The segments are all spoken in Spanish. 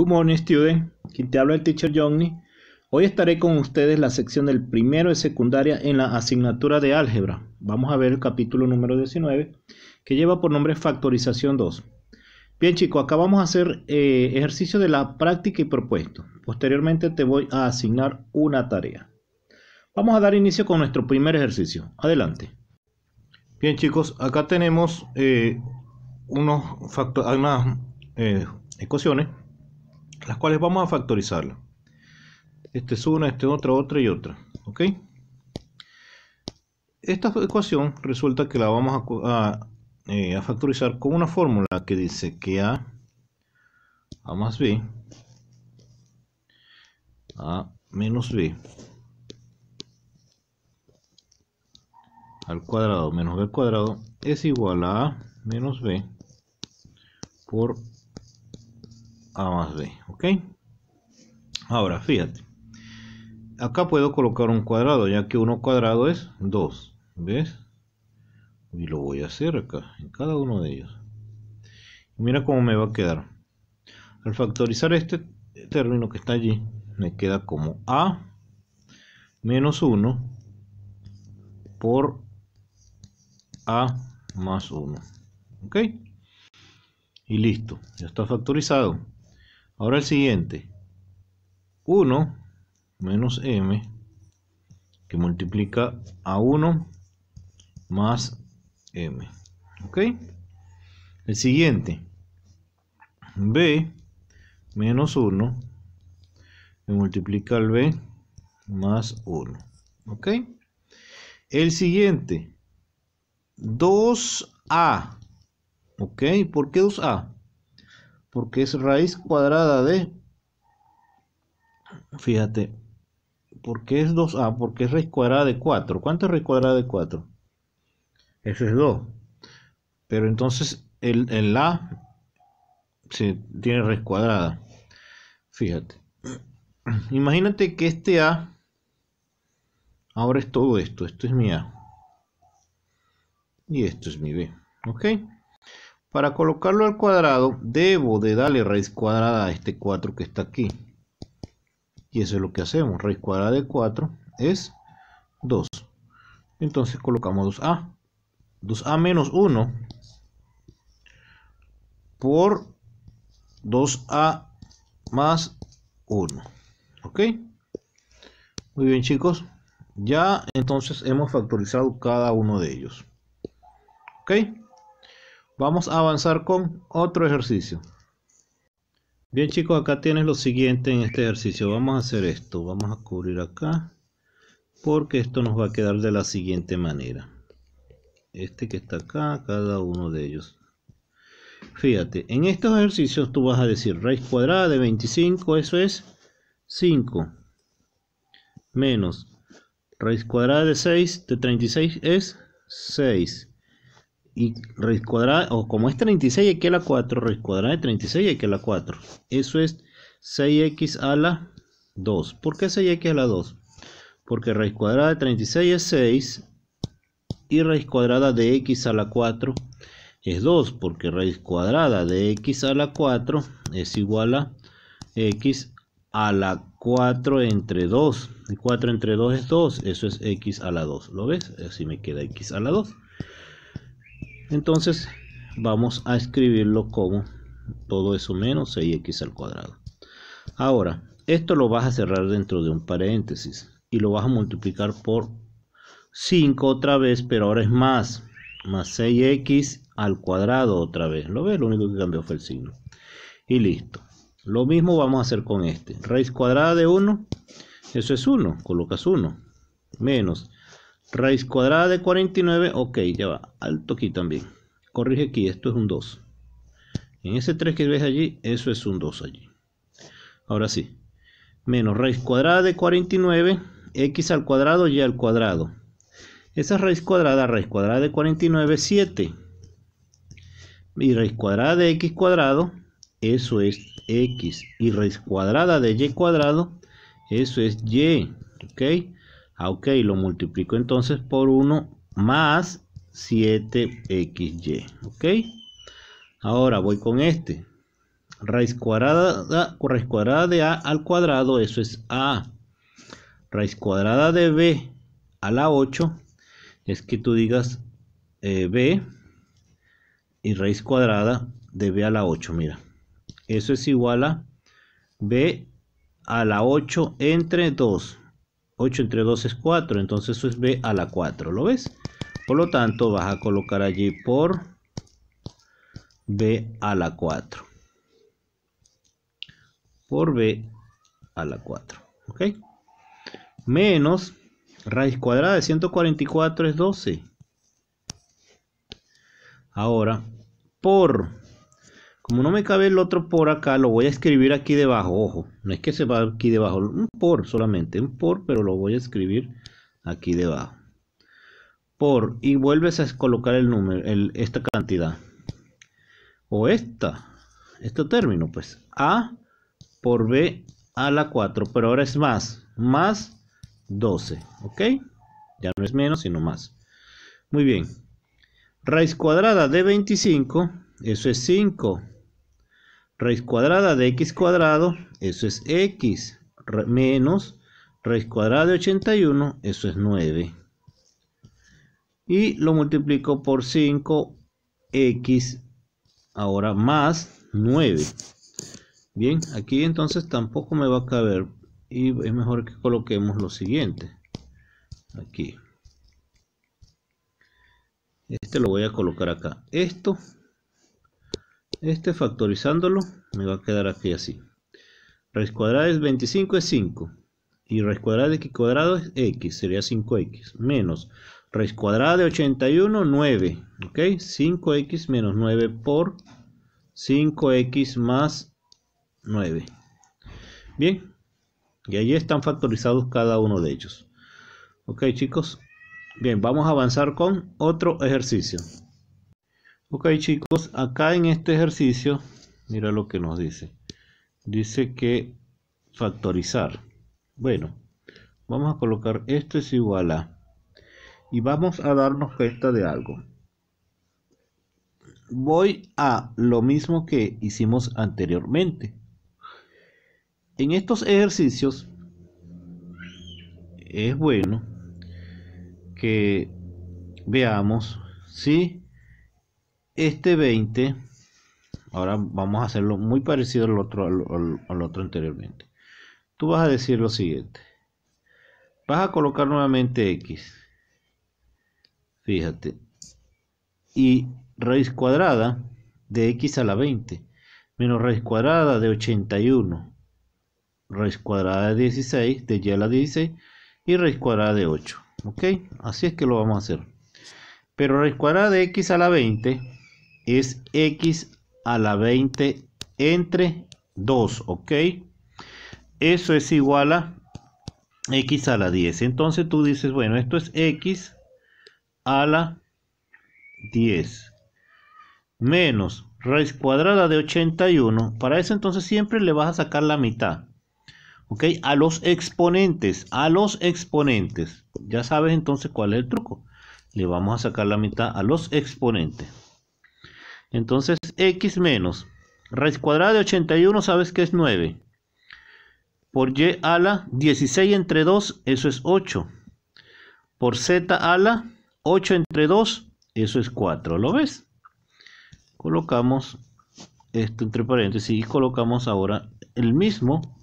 Good morning, student. Quien te habla el teacher Johnny. Hoy estaré con ustedes la sección del primero de secundaria en la asignatura de álgebra. Vamos a ver el capítulo número 19, que lleva por nombre Factorización 2. Bien, chicos, acá vamos a hacer eh, ejercicio de la práctica y propuesto. Posteriormente te voy a asignar una tarea. Vamos a dar inicio con nuestro primer ejercicio. Adelante. Bien, chicos, acá tenemos eh, unos unas eh, ecuaciones las cuales vamos a factorizarlas. Este es una, este otra, otra y otra. ¿Ok? Esta ecuación resulta que la vamos eh, a, factorizar con una fórmula que dice que A, A más B, A menos B, al cuadrado menos b al cuadrado es igual a A menos B por a más B, ¿ok? Ahora, fíjate. Acá puedo colocar un cuadrado, ya que 1 cuadrado es 2, ¿ves? Y lo voy a hacer acá, en cada uno de ellos. Mira cómo me va a quedar. Al factorizar este término que está allí, me queda como A menos 1 por A más 1. ¿Ok? Y listo, ya está factorizado. Ahora el siguiente. 1 menos m que multiplica a 1 más m. ¿Ok? El siguiente. b menos 1 que multiplica al b más 1. ¿Ok? El siguiente. 2a. ¿Ok? ¿Por qué 2a? porque es raíz cuadrada de, fíjate, porque es 2a, ah, porque es raíz cuadrada de 4. ¿Cuánto es raíz cuadrada de 4? Eso es 2. Pero entonces el, a se tiene raíz cuadrada. Fíjate. Imagínate que este a ahora es todo esto. Esto es mi a. Y esto es mi b. ¿Ok? Para colocarlo al cuadrado, debo de darle raíz cuadrada a este 4 que está aquí. Y eso es lo que hacemos. Raíz cuadrada de 4 es 2. Entonces colocamos 2a. 2a menos 1 por 2a más 1. ¿Ok? Muy bien chicos. Ya entonces hemos factorizado cada uno de ellos. ¿Ok? Vamos a avanzar con otro ejercicio. Bien chicos, acá tienes lo siguiente en este ejercicio. Vamos a hacer esto. Vamos a cubrir acá. Porque esto nos va a quedar de la siguiente manera. Este que está acá, cada uno de ellos. Fíjate, en estos ejercicios tú vas a decir raíz cuadrada de 25, eso es 5. Menos raíz cuadrada de 6, de 36 es 6 y raíz cuadrada, o como es 36 y a la 4, raíz cuadrada de 36 y aquí a la 4. Eso es 6x a la 2. ¿Por qué 6x a la 2? Porque raíz cuadrada de 36 es 6 y raíz cuadrada de x a la 4 es 2, porque raíz cuadrada de x a la 4 es igual a x a la 4 entre 2. Y 4 entre 2 es 2, eso es x a la 2. ¿Lo ves? Así me queda x a la 2. Entonces vamos a escribirlo como todo eso menos 6x al cuadrado. Ahora, esto lo vas a cerrar dentro de un paréntesis y lo vas a multiplicar por 5 otra vez, pero ahora es más, más 6x al cuadrado otra vez. ¿Lo ves? Lo único que cambió fue el signo. Y listo. Lo mismo vamos a hacer con este. Raíz cuadrada de 1, eso es 1, colocas 1. Menos Raíz cuadrada de 49, ok, ya va, alto aquí también. Corrige aquí, esto es un 2. En ese 3 que ves allí, eso es un 2 allí. Ahora sí, menos raíz cuadrada de 49, x al cuadrado, y al cuadrado. Esa raíz cuadrada, raíz cuadrada de 49 7. Y raíz cuadrada de x cuadrado, eso es x. Y raíz cuadrada de y cuadrado, eso es y. ¿Ok? Ah, ok, lo multiplico entonces por 1 más 7xy. Ok. Ahora voy con este. Raíz cuadrada, raíz cuadrada de a al cuadrado, eso es a. Raíz cuadrada de b a la 8 es que tú digas eh, b y raíz cuadrada de b a la 8. Mira, eso es igual a b a la 8 entre 2 8 entre 2 es 4, entonces eso es b a la 4, ¿lo ves? Por lo tanto, vas a colocar allí por b a la 4. Por b a la 4, ¿ok? Menos raíz cuadrada de 144 es 12. Ahora, por como no me cabe el otro por acá, lo voy a escribir aquí debajo. Ojo, no es que se va aquí debajo, un por solamente, un por, pero lo voy a escribir aquí debajo. Por, y vuelves a colocar el número, esta cantidad. O esta, este término, pues. A por B a la 4, pero ahora es más, más 12, ¿ok? Ya no es menos, sino más. Muy bien. Raíz cuadrada de 25, eso es 5 raíz cuadrada de x cuadrado, eso es x, menos raíz cuadrada de 81, eso es 9. Y lo multiplico por 5x, ahora más 9. Bien, aquí entonces tampoco me va a caber y es mejor que coloquemos lo siguiente. Aquí. Este lo voy a colocar acá. Esto este factorizándolo me va a quedar aquí así. Raíz cuadrada de 25 es 5. Y raíz cuadrada de x cuadrado es x, sería 5x. Menos raíz cuadrada de 81, 9. ¿Ok? 5x menos 9 por 5x más 9. Bien. Y ahí están factorizados cada uno de ellos. ¿Ok chicos? Bien, vamos a avanzar con otro ejercicio. Ok chicos, acá en este ejercicio, mira lo que nos dice. Dice que factorizar. Bueno, vamos a colocar esto es igual a. Y vamos a darnos cuenta de algo. Voy a lo mismo que hicimos anteriormente. En estos ejercicios es bueno que veamos si este 20, ahora vamos a hacerlo muy parecido al otro, al, otro anteriormente. Tú vas a decir lo siguiente. Vas a colocar nuevamente x. Fíjate. Y raíz cuadrada de x a la 20. Menos raíz cuadrada de 81. Raíz cuadrada de 16, de y a la 16. Y raíz cuadrada de 8. ¿Ok? Así es que lo vamos a hacer. Pero raíz cuadrada de x a la 20 es x a la 20 entre 2, ¿ok? Eso es igual a x a la 10. Entonces tú dices, bueno, esto es x a la 10 menos raíz cuadrada de 81. Para eso entonces siempre le vas a sacar la mitad. ¿Ok? A los exponentes, a los exponentes. Ya sabes entonces cuál es el truco. Le vamos a sacar la mitad a los exponentes. Entonces, x menos raíz cuadrada de 81, sabes que es 9. Por y a la 16 entre 2, eso es 8. Por z a la 8 entre 2, eso es 4. ¿Lo ves? Colocamos esto entre paréntesis y colocamos ahora el mismo,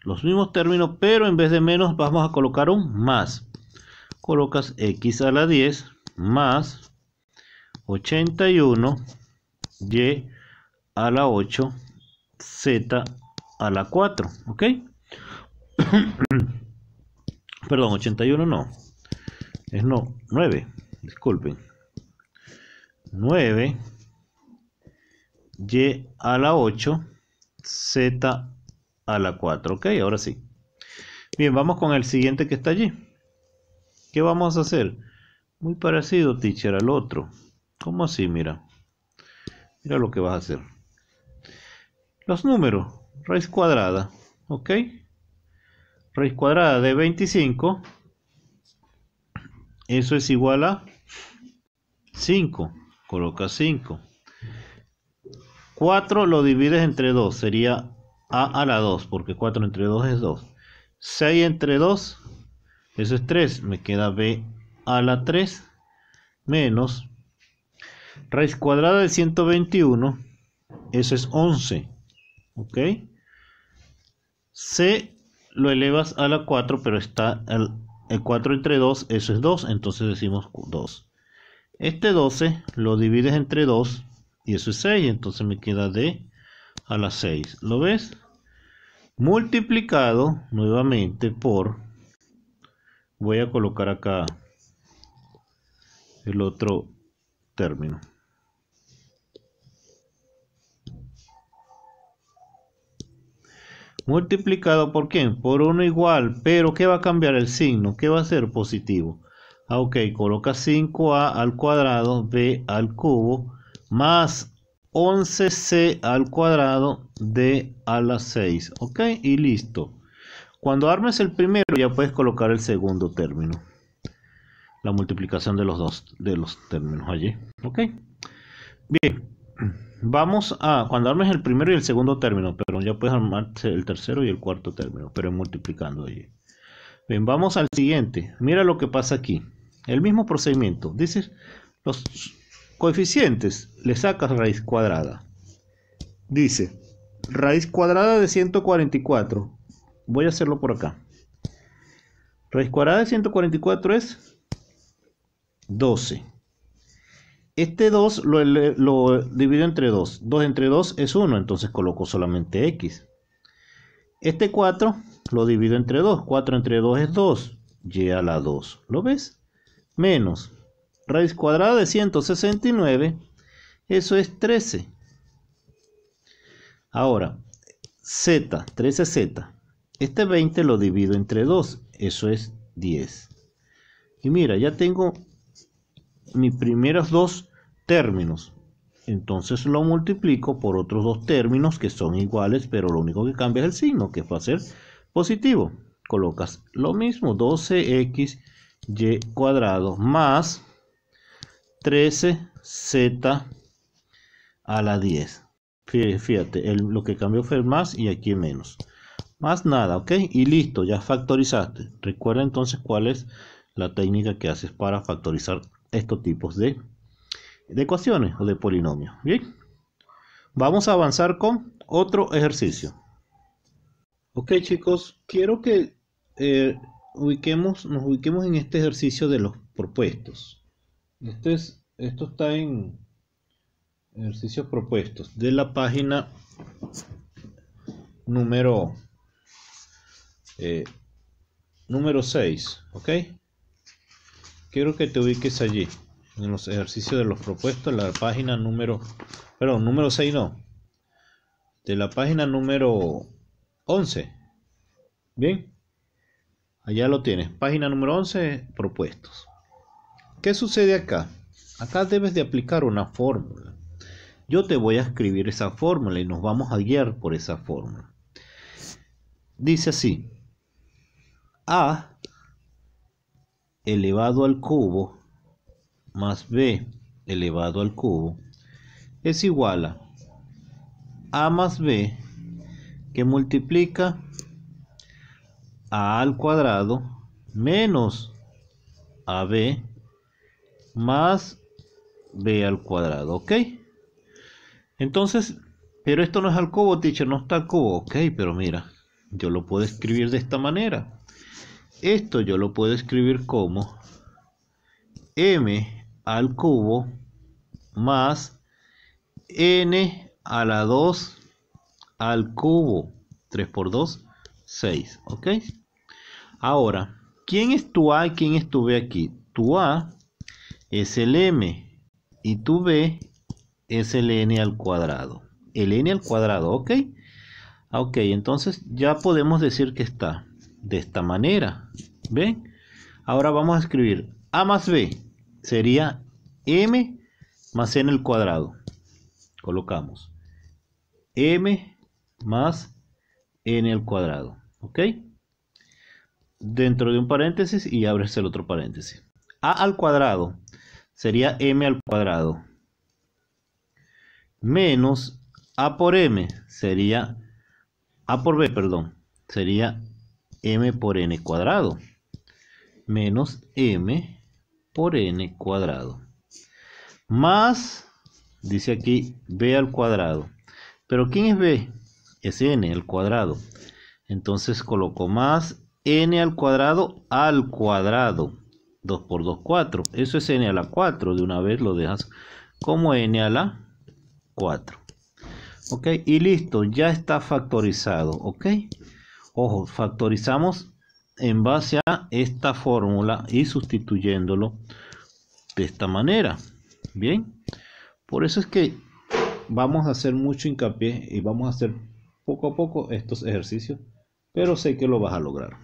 los mismos términos, pero en vez de menos vamos a colocar un más. Colocas x a la 10 más 81, Y a la 8, Z a la 4, ¿ok? Perdón, 81 no, es no, 9, disculpen. 9, Y a la 8, Z a la 4, ¿ok? Ahora sí. Bien, vamos con el siguiente que está allí. ¿Qué vamos a hacer? Muy parecido, teacher, al otro. ¿Cómo así? Mira. Mira lo que vas a hacer. Los números. Raíz cuadrada. ¿Ok? Raíz cuadrada de 25. Eso es igual a 5. Coloca 5. 4 lo divides entre 2. Sería a a la 2. Porque 4 entre 2 es 2. 6 entre 2. Eso es 3. Me queda b a la 3. Menos Raíz cuadrada de 121, eso es 11. ¿Ok? C lo elevas a la 4, pero está el, 4 entre 2, eso es 2, entonces decimos 2. Este 12 lo divides entre 2 y eso es 6, entonces me queda D a la 6. ¿Lo ves? Multiplicado nuevamente por, voy a colocar acá el otro término. multiplicado por quién? Por 1 igual, pero ¿qué va a cambiar el signo? ¿Qué va a ser positivo? Ah, ok, coloca 5a al cuadrado, b al cubo, más 11c al cuadrado, d a la 6. Ok, y listo. Cuando armes el primero ya puedes colocar el segundo término. La multiplicación de los dos de los términos allí. Ok. Bien. Vamos a, cuando armes el primero y el segundo término, pero ya puedes armar el tercero y el cuarto término, pero multiplicando allí. Bien, vamos al siguiente. Mira lo que pasa aquí. El mismo procedimiento. Dices, los coeficientes, le sacas raíz cuadrada. Dice, raíz cuadrada de 144. Voy a hacerlo por acá. Raíz cuadrada de 144 es 12. Este 2 lo, divido entre 2. 2 entre 2 es 1, entonces coloco solamente x. Este 4 lo divido entre 2. 4 entre 2 es 2. Y a la 2. ¿Lo ves? Menos raíz cuadrada de 169. Eso es 13. Ahora, z, 13z. Este 20 lo divido entre 2. Eso es 10. Y mira, ya tengo mis primeros dos términos. Entonces lo multiplico por otros dos términos que son iguales, pero lo único que cambia es el signo, que va a ser positivo. Colocas lo mismo, 12xy cuadrado más 13z a la 10. Fíjate, lo que cambió fue el más y aquí menos. Más nada, ¿ok? Y listo, ya factorizaste. Recuerda entonces cuál es la técnica que haces para factorizar estos tipos de de ecuaciones o de polinomios. Bien, vamos a avanzar con otro ejercicio. Ok chicos, quiero que eh, ubiquemos, nos ubiquemos en este ejercicio de los propuestos. Este esto está en ejercicios propuestos de la página número eh, número 6 ok quiero que te ubiques allí en los ejercicios de los propuestos, la página número, perdón, número 6 no, de la página número 11. Bien, allá lo tienes, página número 11, propuestos. ¿Qué sucede acá? Acá debes de aplicar una fórmula. Yo te voy a escribir esa fórmula y nos vamos a guiar por esa fórmula. Dice así, A elevado al cubo más b elevado al cubo es igual a a más b que multiplica a al cuadrado menos ab más b al cuadrado, ¿ok? Entonces, pero esto no es al cubo, teacher, no está al cubo, ok, pero mira, yo lo puedo escribir de esta manera. Esto yo lo puedo escribir como m al cubo más n a la 2 al cubo. 3 por 2, 6. ¿Ok? Ahora, ¿quién es tu A y quién es tu B aquí? Tu A es el M y tu B es el N al cuadrado. El N al cuadrado, ¿ok? Ah, ok, entonces ya podemos decir que está de esta manera. ¿Ven? Ahora vamos a escribir A más B sería m más n al cuadrado. Colocamos m más n al cuadrado. ¿Ok? Dentro de un paréntesis y abres el otro paréntesis. a al cuadrado sería m al cuadrado. Menos a por m sería a por b, perdón. Sería m por n cuadrado. Menos m por n cuadrado. Más, dice aquí, b al cuadrado. Pero ¿quién es b? Es n al cuadrado. Entonces coloco más n al cuadrado al cuadrado. 2 por 2, 4. Eso es n a la 4. De una vez lo dejas como n a la 4. Ok, y listo, ya está factorizado. Ok, ojo, factorizamos en base a esta fórmula y sustituyéndolo de esta manera. Bien, por eso es que vamos a hacer mucho hincapié y vamos a hacer poco a poco estos ejercicios, pero sé que lo vas a lograr.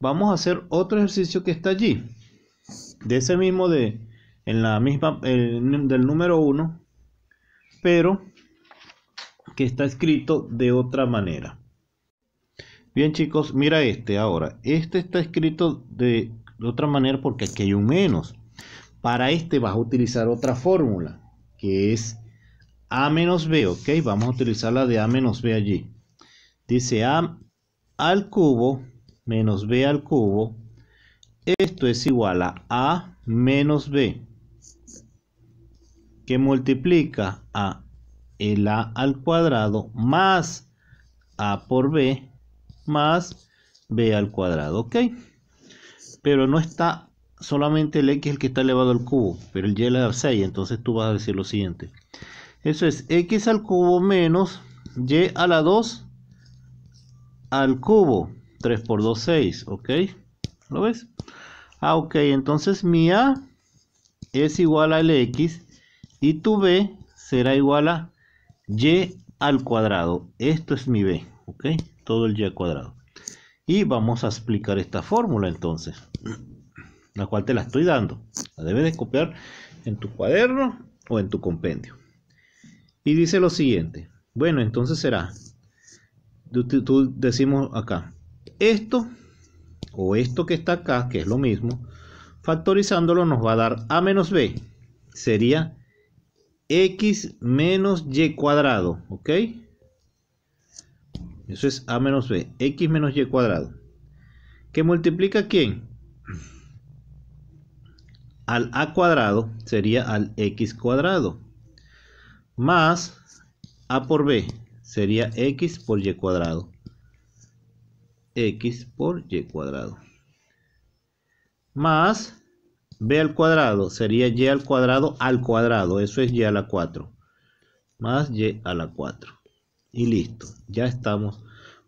Vamos a hacer otro ejercicio que está allí, de ese mismo de en la misma del número 1, pero que está escrito de otra manera. Bien chicos, mira este ahora. Este está escrito de, otra manera porque aquí hay un menos. Para este vas a utilizar otra fórmula que es a menos b, ok, vamos a utilizar la de a menos b allí. Dice a al cubo menos b al cubo, esto es igual a a menos b, que multiplica a el a al cuadrado más a por b más b al cuadrado, ¿ok? Pero no está solamente el x el que está elevado al cubo, pero el y es la 6, entonces tú vas a decir lo siguiente. Eso es x al cubo menos y a la 2 al cubo, 3 por 2, 6, ¿ok? ¿Lo ves? Ah, ok, entonces mi a es igual al x y tu b será igual a y al cuadrado. Esto es mi b, ¿ok? todo el y cuadrado. Y vamos a explicar esta fórmula entonces, la cual te la estoy dando. La debes de copiar en tu cuaderno o en tu compendio. Y dice lo siguiente. Bueno, entonces será, tú, tú decimos acá, esto o esto que está acá, que es lo mismo, factorizándolo nos va a dar a menos b. Sería x menos y cuadrado, ¿ok? Eso es a menos b, x menos y cuadrado. ¿Qué multiplica quién? Al a cuadrado sería al x cuadrado. Más a por b sería x por y cuadrado. x por y cuadrado. Más b al cuadrado sería y al cuadrado al cuadrado. Eso es y a la 4. Más y a la 4 y listo. Ya estamos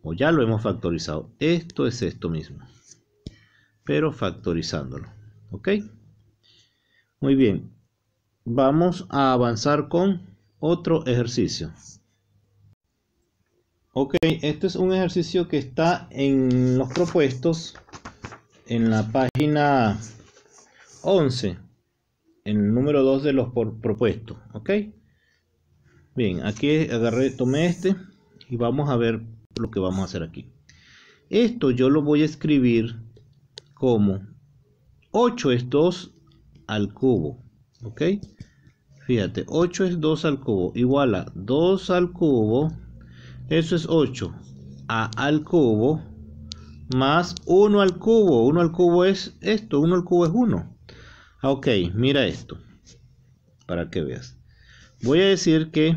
o ya lo hemos factorizado. Esto es esto mismo, pero factorizándolo. ¿Ok? Muy bien. Vamos a avanzar con otro ejercicio. Ok, este es un ejercicio que está en los propuestos en la página 11, en el número 2 de los propuestos. ¿Ok? Bien, aquí agarré, tomé este y vamos a ver lo que vamos a hacer aquí. Esto yo lo voy a escribir como 8 es 2 al cubo. ¿Ok? Fíjate, 8 es 2 al cubo. Igual a 2 al cubo. Eso es 8. A al cubo. Más 1 al cubo. 1 al cubo es esto. 1 al cubo es 1. Ok, mira esto. Para que veas voy a decir que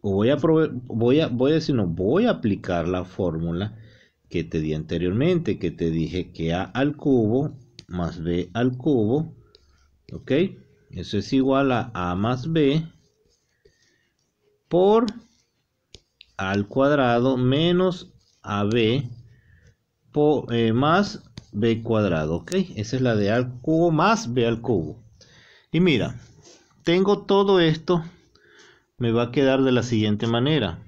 o voy a, voy a, voy a decir, no, voy a aplicar la fórmula que te di anteriormente, que te dije que A al cubo más B al cubo, ¿ok? Eso es igual a A más B por al cuadrado menos AB por, eh, más B cuadrado, ¿ok? Esa es la de al cubo más B al cubo. Y mira, tengo todo esto, me va a quedar de la siguiente manera.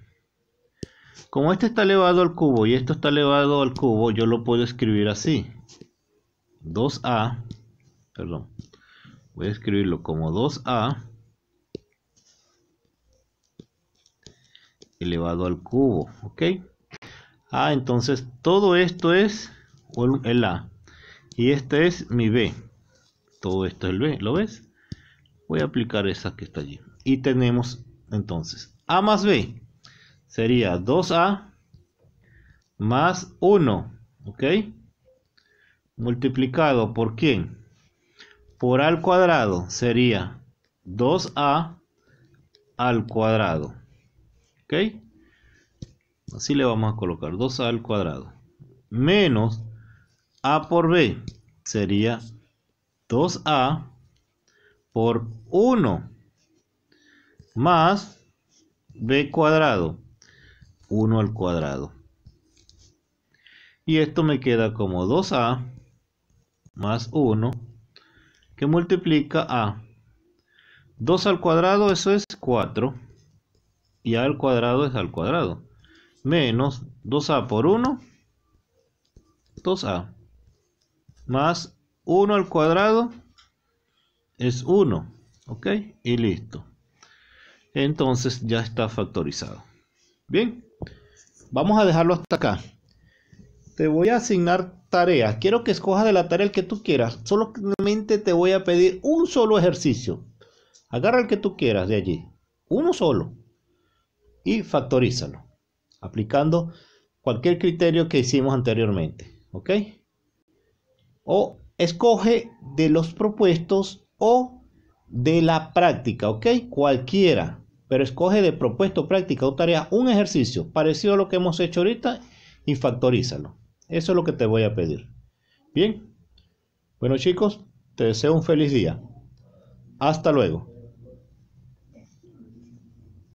Como este está elevado al cubo y esto está elevado al cubo, yo lo puedo escribir así. 2a, perdón, voy a escribirlo como 2a elevado al cubo, ¿ok? Ah, entonces todo esto es el A y este es mi B. Todo esto es el B, ¿lo ves? voy a aplicar esa que está allí y tenemos entonces a más b sería 2a más 1 ok multiplicado por quién por al cuadrado sería 2a al cuadrado ok así le vamos a colocar 2a al cuadrado menos a por b sería 2a por 1 más b cuadrado 1 al cuadrado y esto me queda como 2a más 1 que multiplica a 2 al cuadrado eso es 4 y a al cuadrado es al cuadrado menos 2a por 1 2a más 1 al cuadrado es uno, ¿Ok? Y listo. Entonces ya está factorizado. Bien. Vamos a dejarlo hasta acá. Te voy a asignar tareas. Quiero que escojas de la tarea el que tú quieras. Solamente te voy a pedir un solo ejercicio. Agarra el que tú quieras de allí. Uno solo. Y factorízalo. Aplicando cualquier criterio que hicimos anteriormente. ¿Ok? O escoge de los propuestos o de la práctica, ¿ok? Cualquiera, pero escoge de propuesto, práctica o tarea un ejercicio parecido a lo que hemos hecho ahorita y factorízalo. Eso es lo que te voy a pedir. Bien, bueno chicos, te deseo un feliz día. Hasta luego.